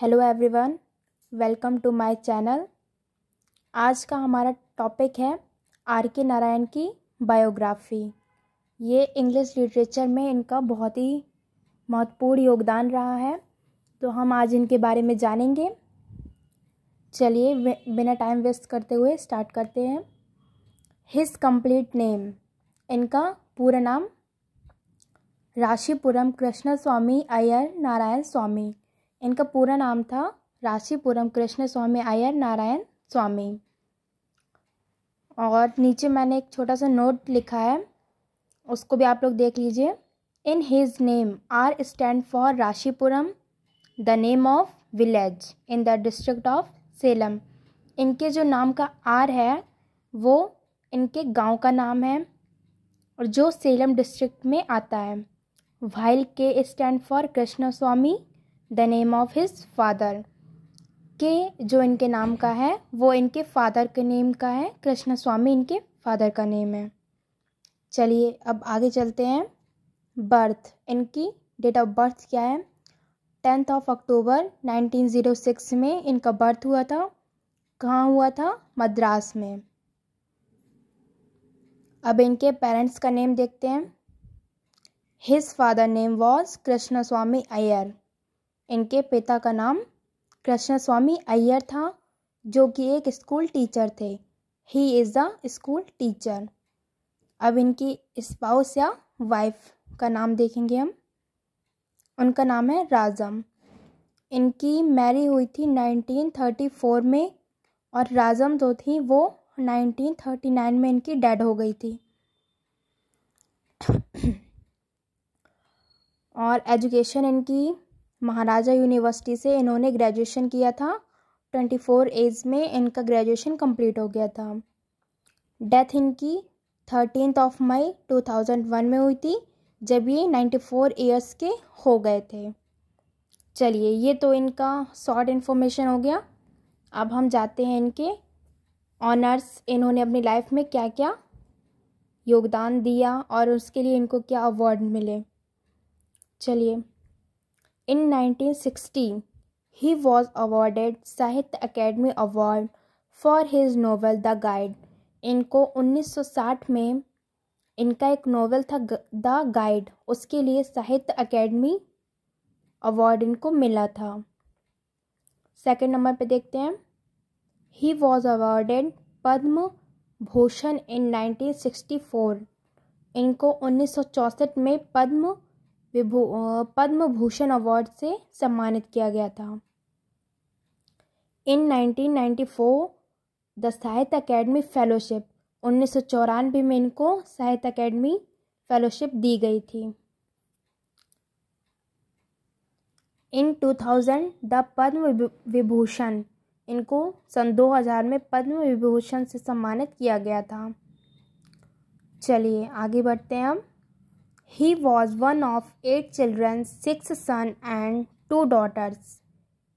Hello everyone welcome to my channel आज का हमारा टॉपिक है आर के नारायण की बायोग्राफी ये इंग्लिश लिटरेचर में इनका बहुत ही महत्वपूर्ण योगदान रहा है तो हम आज इनके बारे में जानेंगे चलिए बिना टाइम वेस्ट करते हुए स्टार्ट करते हैं हिज कंप्लीट नेम इनका पूरा नाम राशिपुरम कृष्णा स्वामी अयर नारायण स्वामी इनका पूरा नाम था राशिपुरम कृष्ण स्वामी अयर नारायण स्वामी और नीचे मैंने एक छोटा सा नोट लिखा है उसको भी आप लोग देख लीजिए in his name R stand for Rasipuram the name of village in the district of Salem इनके जो नाम का आर है वो इनके गांव का नाम है और जो सेलम डिस्ट्रिक्ट में आता है while K stand for Krishna Swami the name of his father के जो इनके नाम का है वो इनके फादर के नेम का है कृष्ण स्वामी इनके फादर का नेम है चलिए अब आगे चलते हैं बर्थ इनकी डेट ऑफ बर्थ क्या है टेंथ ऑफ अक्टूबर 1906 में इनका बर्थ हुआ था कहाँ हुआ था मद्रास में अब इनके पेरेंट्स का नेम देखते हैं his father name was Krishna Swami Iyer इनके पिता का नाम कृष्णस्वामी अय्यर था जो कि एक स्कूल टीचर थे he is the school teacher अब इनकी स्पाउस या वाइफ का नाम देखेंगे हम उनका नाम है राजम इनकी मैरी हुई थी 1934 में और राजम जो थी वो 1939 में इनकी डेड हो गई थी और एजुकेशन इनकी महाराजा यूनिवर्सिटी से इन्होंने ग्रेजुएशन किया था ट्वेंटी फोर एज में इनका ग्रेजुएशन कंप्लीट हो गया था डेथ इनकी thirteen of May two thousand one में हुई थी जब ये नाइन्टी फोर ईयर्स के हो गए थे चलिए ये तो इनका शॉर्ट इन्फॉर्मेशन हो गया अब हम जाते हैं इनके ऑनर्स इन्होंने अपनी लाइफ में क्या क्या योगदान दिया और उसके लिए इनको क्या अवार्ड मिले चलिए In 1960, he was awarded Sahitya Academy Award for his novel the guide इनको 1960 में इनका एक नोवेल था द गाइड उसके लिए साहित्य अकेडमी अवार्ड इनको मिला था सेकेंड नंबर पे देखते हैं he was awarded Padma Bhushan in 1964 इनको 1964 में पद्म विभू पद्म भूषण अवार्ड से सम्मानित किया गया था in 1994 the Sahitya Academy fellowship उन्नीस में इनको साहित्य अकेडमी फेलोशिप दी गई थी इन 2000 द पद्म विभूषण इनको सन 2000 में पद्म विभूषण से सम्मानित किया गया था चलिए आगे बढ़ते हैं हम He was one of eight children, six son and two daughters.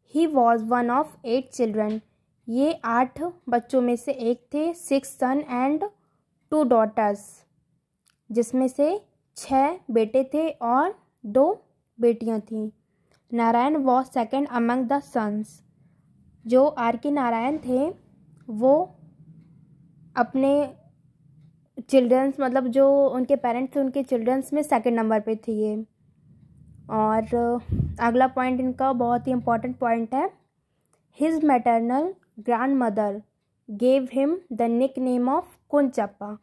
He was one of eight children. ये आठ बच्चों में से एक थे six son and two daughters जिसमें से छः बेटे थे और दो बेटियां थीं Narayan was second among the sons जो आर के नारायण थे वो अपने चिल्ड्रंस मतलब जो उनके पेरेंट्स थे उनके चिल्ड्रंस में सेकंड नंबर पे थे ये और अगला पॉइंट इनका बहुत ही इम्पोर्टेंट पॉइंट है his maternal grandmother gave him the nickname of Kunjappa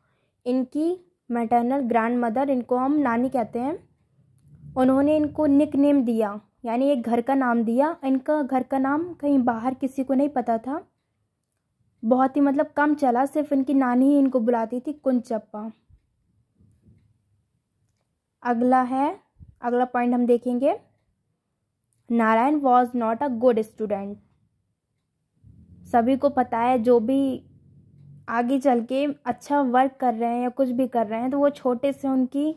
इनकी मैटरनल ग्रैंड मदर इनको हम नानी कहते हैं उन्होंने इनको निक नेम दिया यानी एक घर का नाम दिया इनका घर का नाम कहीं बाहर किसी को नहीं पता था बहुत ही मतलब कम चला सिर्फ इनकी नानी ही इनको बुलाती थी कुंचप्पा अगला है अगला पॉइंट हम देखेंगे Narayan was not a good student सभी को पता है जो भी आगे चल के अच्छा वर्क कर रहे हैं या कुछ भी कर रहे हैं तो वो छोटे से उनकी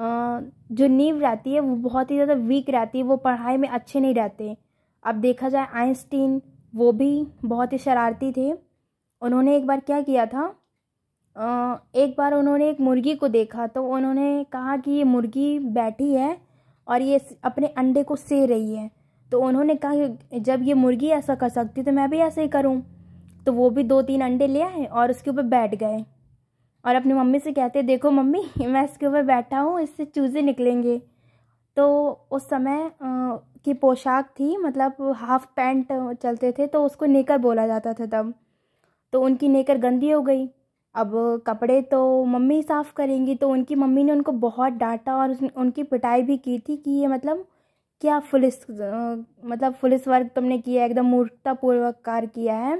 जो नींव रहती है वो बहुत ही ज़्यादा वीक रहती है वो पढ़ाई में अच्छे नहीं रहते अब देखा जाए आइंस्टीन वो भी बहुत ही शरारती थे उन्होंने एक बार क्या किया था एक बार उन्होंने एक मुर्गी को देखा तो उन्होंने कहा कि ये मुर्गी बैठी है और ये अपने अंडे को से रही है तो उन्होंने कहा जब ये मुर्गी ऐसा कर सकती तो मैं भी ऐसे ही करूँ तो वो भी दो तीन अंडे ले आए और उसके ऊपर बैठ गए और अपनी मम्मी से कहते देखो मम्मी मैं इसके ऊपर बैठा हूँ इससे चूज़े निकलेंगे तो उस समय की पोशाक थी मतलब हाफ पैंट चलते थे तो उसको निकर बोला जाता था तब तो उनकी नेकर गंदी हो गई अब कपड़े तो मम्मी साफ़ करेंगी तो उनकी मम्मी ने उनको बहुत डांटा और उनकी पिटाई भी की थी कि ये मतलब क्या पुलिस मतलब पुलिस वर्क तुमने किया है एकदम मूर्खतापूर्वक कार्य किया है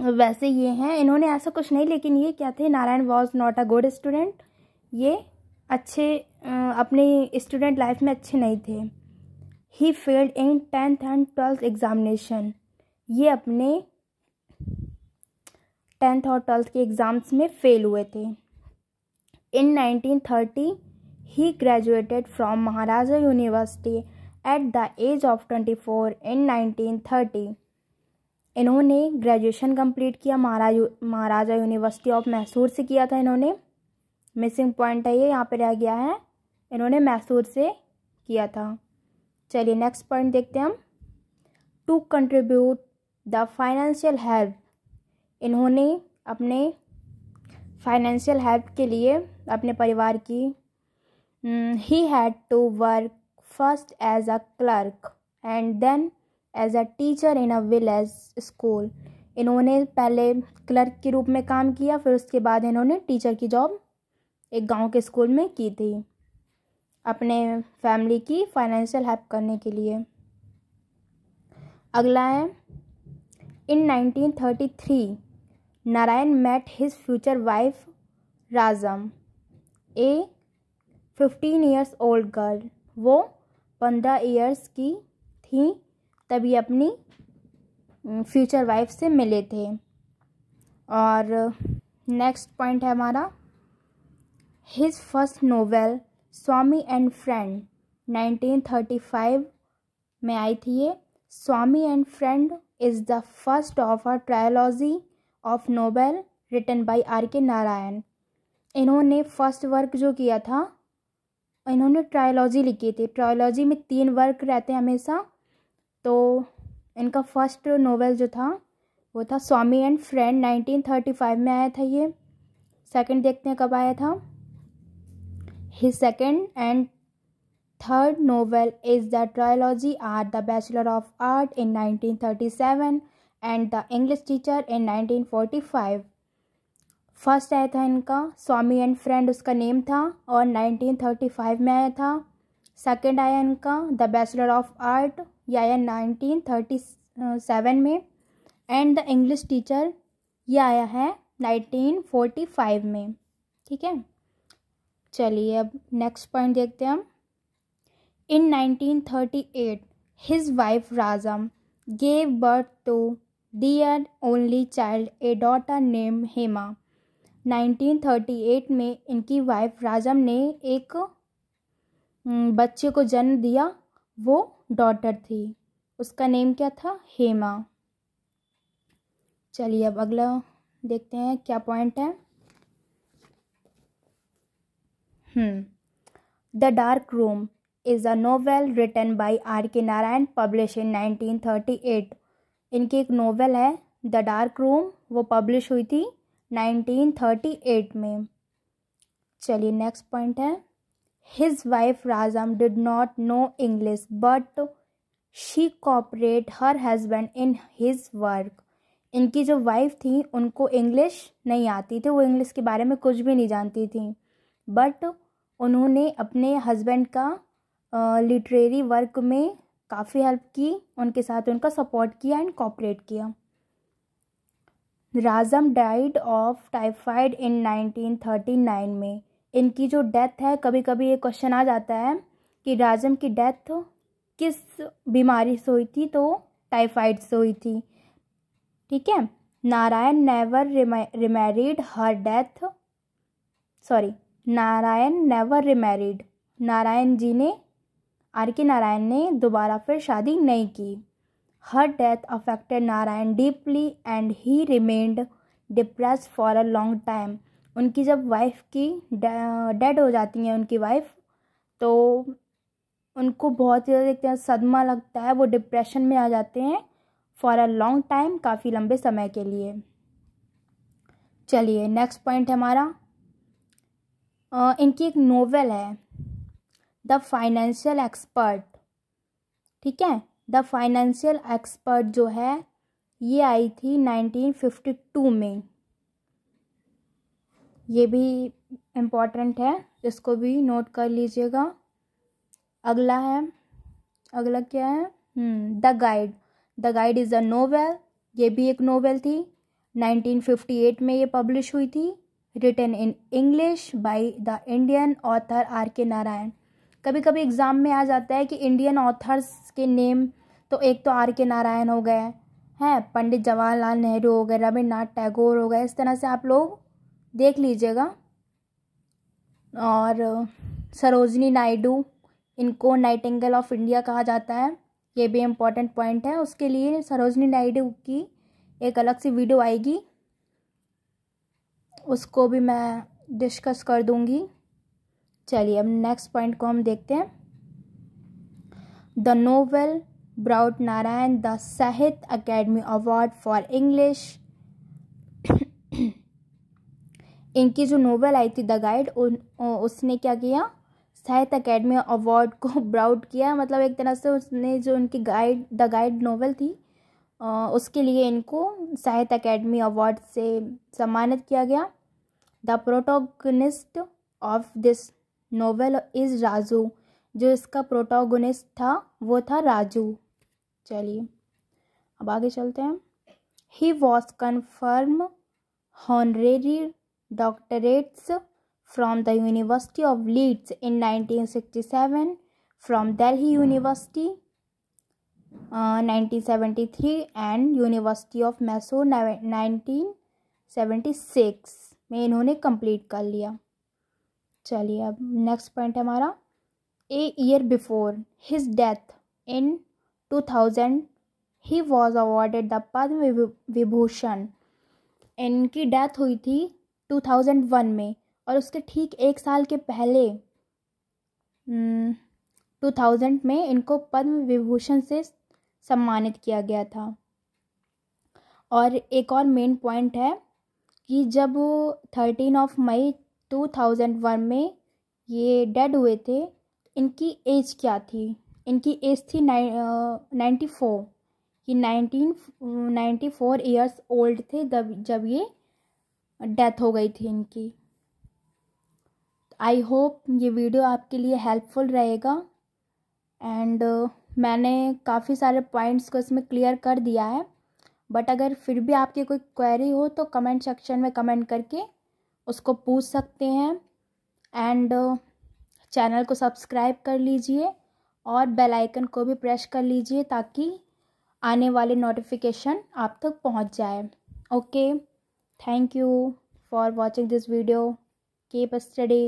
वैसे ये हैं इन्होंने ऐसा कुछ नहीं लेकिन ये क्या थे Narayan was not a good student ये अच्छे अपने स्टूडेंट लाइफ में अच्छे नहीं थे he failed in tenth and twelfth examination ये अपने टेंथ और ट्वेल्थ के एग्ज़ाम्स में फ़ेल हुए थे in 1930 he graduated from Maharaja University at the age of 24 in 1930 इन्होंने ग्रेजुएशन कंप्लीट किया महाराज महाराजा यूनिवर्सिटी ऑफ मैसूर से किया था इन्होंने मिसिंग पॉइंट है ये यहाँ पे रह गया है इन्होंने मैसूर से किया था चलिए नेक्स्ट पॉइंट देखते हैं हम to contribute the financial help इन्होंने अपने फाइनेंशियल हेल्प के लिए अपने परिवार की he had to work first as a clerk and then as a teacher in a village school इन्होंने पहले क्लर्क के रूप में काम किया फिर उसके बाद इन्होंने टीचर की जॉब एक गांव के स्कूल में की थी अपने फैमिली की फाइनेंशियल हेल्प करने के लिए अगला है in 1933 Narayan met his future wife Rajam a fifteen years old girl वो पंद्रह ईयर्स की थी तभी अपनी फ्यूचर वाइफ से मिले थे और नेक्स्ट पॉइंट है हमारा his first novel Swami and friend 1935 में आई थी ये Swami and friend is the first of a trilogy of novel written by R K Narayan इन्होंने फर्स्ट वर्क जो किया था इन्होंने ट्रायोलॉजी लिखी थी ट्रायोलॉजी में तीन वर्क रहते हैं हमेशा तो इनका फर्स्ट नोवेल जो था वो था स्वामी एंड फ्रेंड 1935 में आया था ये सेकंड देखते हैं कब आया था ही second and third novel is the trilogy are the bachelor of art in 1937 and the English teacher in 1945 first आया था इनका स्वामी एंड फ्रेंड उसका नेम था और 1935 में आया था सेकंड आया इनका द बैचलर ऑफ आर्ट ये आया सेवन में एंड द इंग्लिश टीचर ये आया है 1945 में ठीक है चलिए अब नेक्स्ट पॉइंट देखते हैं हम in 1938 his wife Rajam gave birth to their only child a daughter name Hema 1938 में इनकी वाइफ राजम ने एक हम्म, बच्चे को जन्म दिया वो डॉटर थी उसका नेम क्या था हेमा चलिए अब अगला देखते हैं क्या पॉइंट है the dark room is a novel written by R K Narayan publish in nineteen thirty eight इनकी एक नोवेल है द डार्क रूम वो पब्लिश हुई थी 1938 में चलिए नेक्स्ट पॉइंट है his wife Rajam did not know English but she cooperate her husband in his work इनकी जो वाइफ थी उनको इंग्लिश नहीं आती थी वो इंग्लिश के बारे में कुछ भी नहीं जानती थी बट उन्होंने अपने हस्बैंड का लिटरेरी वर्क में काफ़ी हेल्प की उनके साथ उनका सपोर्ट किया एंड कॉपरेट किया Rajam died of typhoid in 1939 में इनकी जो डेथ है कभी कभी ये क्वेश्चन आ जाता है कि राजम की डेथ किस बीमारी से हुई थी तो टाइफाइड से हुई थी ठीक है Narayan never remarried her death sorry Narayan never remarried Narayan ji ने आर के नारायण ने दोबारा फिर शादी नहीं की her death affected Narayan deeply and he remained depress for a long time उनकी जब वाइफ की डेड हो जाती हैं उनकी वाइफ तो उनको बहुत ज़्यादा देखते हैं सदमा लगता है वो डिप्रेशन में आ जाते हैं फॉर अ लॉन्ग टाइम काफ़ी लंबे समय के लिए चलिए नेक्स्ट पॉइंट हमारा इनकी एक नोवेल है द फाइनेंशियल एक्सपर्ट ठीक है द फाइनेंशियल एक्सपर्ट जो है ये आई थी 1952 में ये भी इम्पॉर्टेंट है इसको भी नोट कर लीजिएगा अगला है अगला क्या है hmm, the guide the guide is a novel ये भी एक नोवेल थी 1958 में ये पब्लिश हुई थी written in English by the Indian author R K Narayan कभी कभी एग्ज़ाम में आ जाता है कि इंडियन ऑथर्स के नेम तो एक तो आर के नारायण हो गए हैं पंडित जवाहरलाल नेहरू हो गए रविन्द्रनाथ टैगोर हो गए इस तरह से आप लोग देख लीजिएगा और सरोजनी नायडू इनको नाइटिंगल ऑफ इंडिया कहा जाता है ये भी इम्पॉर्टेंट पॉइंट है उसके लिए सरोजनी नायडू की एक अलग सी वीडियो आएगी उसको भी मैं डिस्कस कर दूंगी चलिए अब नेक्स्ट पॉइंट को हम देखते हैं the novel brought Narayan the Sahitya Academy award for English इनकी जो नोवेल आई थी द गाइड उसने क्या किया साहित्य अकेडमी अवार्ड को ब्राउड किया मतलब एक तरह से उसने जो उनकी गाइड द गाइड नोवेल थी उसके लिए इनको साहित्य अकेडमी अवार्ड से सम्मानित किया गया the protagonist of this novel is Raju जो इसका प्रोटोगोनिस्ट था वो था राजू चलिए अब आगे चलते हैं he was confirm honorary doctorates from the University of Leeds in nineteen sixty seven from Delhi University nineteen three and University of Mysore six में इन्होंने कंप्लीट कर लिया चलिए अब नेक्स्ट पॉइंट है हमारा a year before his death in two thousand he was awarded the Padma Vibhushan इनकी डेथ हुई थी टू थाउजेंड वन में और उसके ठीक एक साल के पहले टू हम्म, थाउजेंड में इनको पद्म विभूषण से सम्मानित किया गया था और एक और मेन पॉइंट है कि जब थर्टीन ऑफ मई 2001 में ये डेड हुए थे इनकी एज क्या थी इनकी एज थी नाइन्टी फोर ये nineteen ninety four years old थे जब जब ये डेथ हो गई थी इनकी आई होप ये वीडियो आपके लिए हेल्पफुल रहेगा एंड uh, मैंने काफ़ी सारे पॉइंट्स को इसमें क्लियर कर दिया है बट अगर फिर भी आपकी कोई क्वेरी हो तो कमेंट सेक्शन में कमेंट करके उसको पूछ सकते हैं एंड चैनल को सब्सक्राइब कर लीजिए और बेल आइकन को भी प्रेस कर लीजिए ताकि आने वाले नोटिफिकेशन आप तक पहुंच जाए okay thank you for watching this video keep study